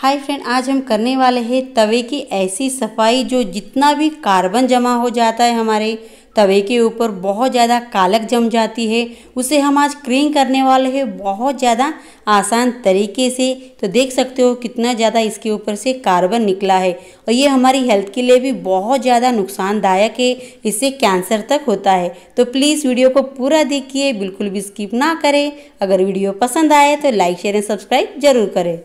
hi friend आज हम करने वाले हैं तवे की ऐसी सफाई जो जितना भी कार्बन जमा हो जाता है हमारे तवे के ऊपर बहुत ज़्यादा कालक जम जाती है उसे हम आज क्लीन करने वाले हैं बहुत ज़्यादा आसान तरीके से तो देख सकते हो कितना ज़्यादा इसके ऊपर से कार्बन निकला है और ये हमारी हेल्थ के लिए भी बहुत ज़्यादा नुकसानदायक है इससे कैंसर तक होता है तो प्लीज़ वीडियो को पूरा देखिए बिल्कुल भी स्किप ना करें अगर वीडियो पसंद आए तो लाइक शेयर एंड सब्सक्राइब जरूर करें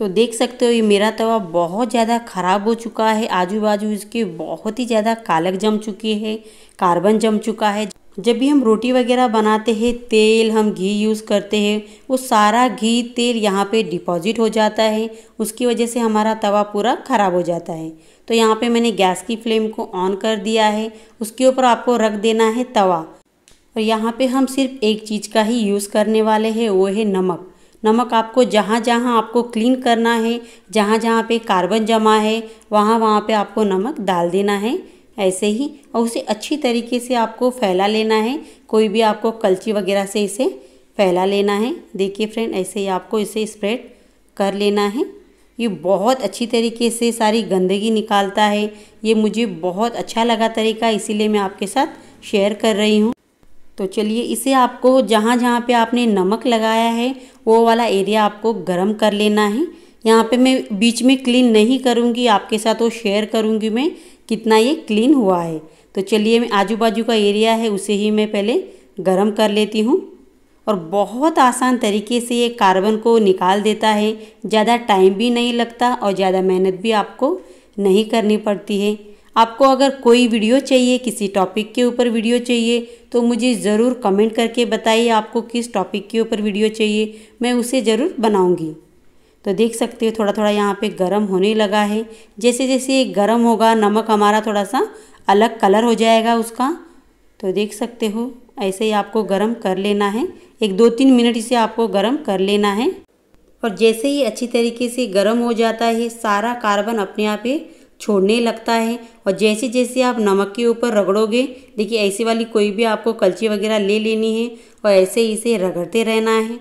तो देख सकते हो ये मेरा तवा बहुत ज़्यादा ख़राब हो चुका है आजू बाजू इसके बहुत ही ज़्यादा कालक जम चुकी है कार्बन जम चुका है जब भी हम रोटी वगैरह बनाते हैं तेल हम घी यूज़ करते हैं वो सारा घी तेल यहाँ पे डिपॉजिट हो जाता है उसकी वजह से हमारा तवा पूरा ख़राब हो जाता है तो यहाँ पे मैंने गैस की फ्लेम को ऑन कर दिया है उसके ऊपर आपको रख देना है तवा और यहाँ पे हम सिर्फ एक चीज़ का ही यूज़ करने वाले हैं वो है नमक नमक आपको जहाँ जहाँ आपको क्लीन करना है जहाँ जहाँ पे कार्बन जमा है वहाँ वहाँ पे आपको नमक डाल देना है ऐसे ही और उसे अच्छी तरीके से आपको फैला लेना है कोई भी आपको कलची वगैरह से इसे फैला लेना है देखिए फ्रेंड ऐसे ही आपको इसे स्प्रेड कर लेना है ये बहुत अच्छी तरीके से सारी गंदगी निकालता है ये मुझे बहुत अच्छा लगा तरीका इसीलिए मैं आपके साथ शेयर कर रही हूँ तो चलिए इसे आपको जहाँ जहाँ पे आपने नमक लगाया है वो वाला एरिया आपको गर्म कर लेना है यहाँ पे मैं बीच में क्लीन नहीं करूँगी आपके साथ वो शेयर करूँगी मैं कितना ये क्लीन हुआ है तो चलिए मैं आजू बाजू का एरिया है उसे ही मैं पहले गर्म कर लेती हूँ और बहुत आसान तरीके से ये कार्बन को निकाल देता है ज़्यादा टाइम भी नहीं लगता और ज़्यादा मेहनत भी आपको नहीं करनी पड़ती है आपको अगर कोई वीडियो चाहिए किसी टॉपिक के ऊपर वीडियो चाहिए तो मुझे ज़रूर कमेंट करके बताइए आपको किस टॉपिक के ऊपर वीडियो चाहिए मैं उसे ज़रूर बनाऊंगी तो देख सकते हो थोड़ा थोड़ा यहाँ पे गरम होने लगा है जैसे जैसे ये गर्म होगा नमक हमारा थोड़ा सा अलग कलर हो जाएगा उसका तो देख सकते हो ऐसे ही आपको गर्म कर लेना है एक दो तीन मिनट इसे आपको गर्म कर लेना है और जैसे ही अच्छी तरीके से गर्म हो जाता है सारा कार्बन अपने आप ही छोड़ने लगता है और जैसे जैसे आप नमक के ऊपर रगड़ोगे देखिए ऐसी वाली कोई भी आपको कलची वगैरह ले लेनी है और ऐसे ही इसे रगड़ते रहना है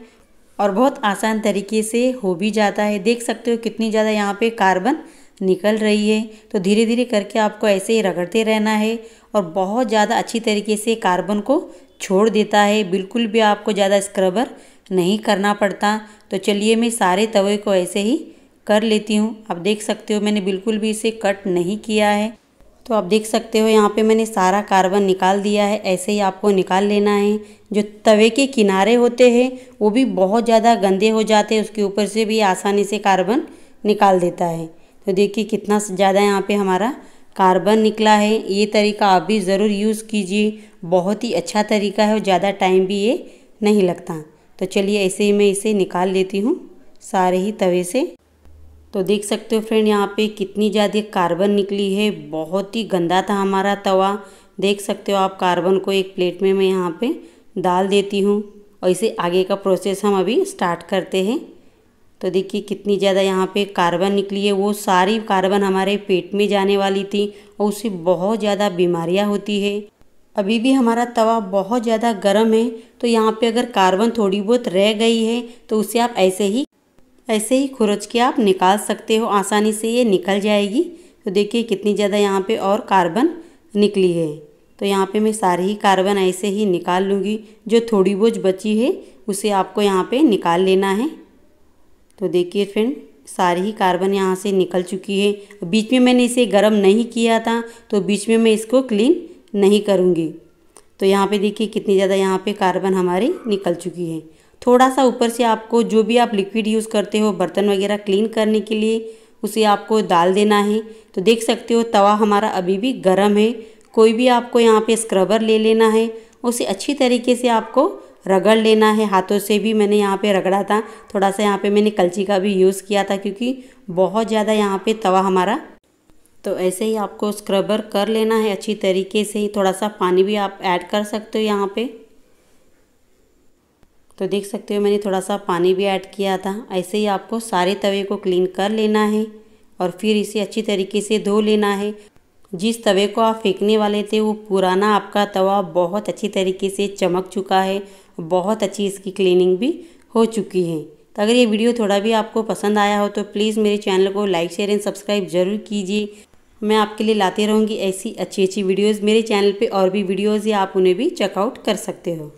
और बहुत आसान तरीके से हो भी जाता है देख सकते हो कितनी ज़्यादा यहाँ पे कार्बन निकल रही है तो धीरे धीरे करके आपको ऐसे ही रगड़ते रहना है और बहुत ज़्यादा अच्छी तरीके से कार्बन को छोड़ देता है बिल्कुल भी आपको ज़्यादा स्क्रबर नहीं करना पड़ता तो चलिए मैं सारे तवे को ऐसे ही कर लेती हूँ आप देख सकते हो मैंने बिल्कुल भी इसे कट नहीं किया है तो आप देख सकते हो यहाँ पे मैंने सारा कार्बन निकाल दिया है ऐसे ही आपको निकाल लेना है जो तवे के किनारे होते हैं वो भी बहुत ज़्यादा गंदे हो जाते हैं उसके ऊपर से भी आसानी से कार्बन निकाल देता है तो देखिए कितना ज़्यादा यहाँ पे हमारा कार्बन निकला है ये तरीका आप भी ज़रूर यूज़ कीजिए बहुत ही अच्छा तरीका है और ज़्यादा टाइम भी ये नहीं लगता तो चलिए ऐसे ही मैं इसे निकाल लेती हूँ सारे ही तवे से तो देख सकते हो फ्रेंड यहाँ पे कितनी ज़्यादा कार्बन निकली है बहुत ही गंदा था हमारा तवा देख सकते हो आप कार्बन को एक प्लेट में मैं यहाँ पे डाल देती हूँ और इसे आगे का प्रोसेस हम अभी स्टार्ट करते हैं तो देखिए कितनी ज़्यादा यहाँ पे कार्बन निकली है वो सारी कार्बन हमारे पेट में जाने वाली थी और उससे बहुत ज़्यादा बीमारियाँ होती है अभी भी हमारा तवा बहुत ज़्यादा गर्म है तो यहाँ पे अगर कार्बन थोड़ी बहुत रह गई है तो उसे आप ऐसे ही ऐसे ही खुरच के आप निकाल सकते हो आसानी से ये निकल जाएगी तो देखिए कितनी ज़्यादा यहाँ पे और कार्बन निकली है तो यहाँ पे मैं सारी ही कार्बन ऐसे ही निकाल लूँगी जो थोड़ी बहुत बची है उसे आपको यहाँ पे निकाल लेना है तो देखिए फ्रेंड सारी ही कार्बन यहाँ से निकल चुकी है बीच में मैंने इसे गर्म नहीं किया था तो बीच में मैं इसको क्लीन नहीं करूँगी तो यहाँ पर देखिए कितनी ज़्यादा यहाँ पर कार्बन हमारी निकल चुकी है थोड़ा सा ऊपर से आपको जो भी आप लिक्विड यूज़ करते हो बर्तन वगैरह क्लीन करने के लिए उसे आपको डाल देना है तो देख सकते हो तवा हमारा अभी भी गर्म है कोई भी आपको यहाँ पे स्क्रबर ले लेना है उसे अच्छी तरीके से आपको रगड़ लेना है हाथों से भी मैंने यहाँ पे रगड़ा था थोड़ा सा यहाँ पे मैंने कलची का भी यूज़ किया था क्योंकि बहुत ज़्यादा यहाँ पे तवा हमारा तो ऐसे ही आपको स्क्रबर कर लेना है अच्छी तरीके से थोड़ा सा पानी भी आप ऐड कर सकते हो यहाँ पर तो देख सकते हो मैंने थोड़ा सा पानी भी ऐड किया था ऐसे ही आपको सारे तवे को क्लीन कर लेना है और फिर इसे अच्छी तरीके से धो लेना है जिस तवे को आप फेंकने वाले थे वो पुराना आपका तवा बहुत अच्छी तरीके से चमक चुका है बहुत अच्छी इसकी क्लीनिंग भी हो चुकी है तो अगर ये वीडियो थोड़ा भी आपको पसंद आया हो तो प्लीज़ मेरे चैनल को लाइक शेयर एंड सब्सक्राइब ज़रूर कीजिए मैं आपके लिए लाते रहूँगी ऐसी अच्छी अच्छी वीडियोज़ मेरे चैनल पर और भी वीडियोज़ या आप उन्हें भी चेकआउट कर सकते हो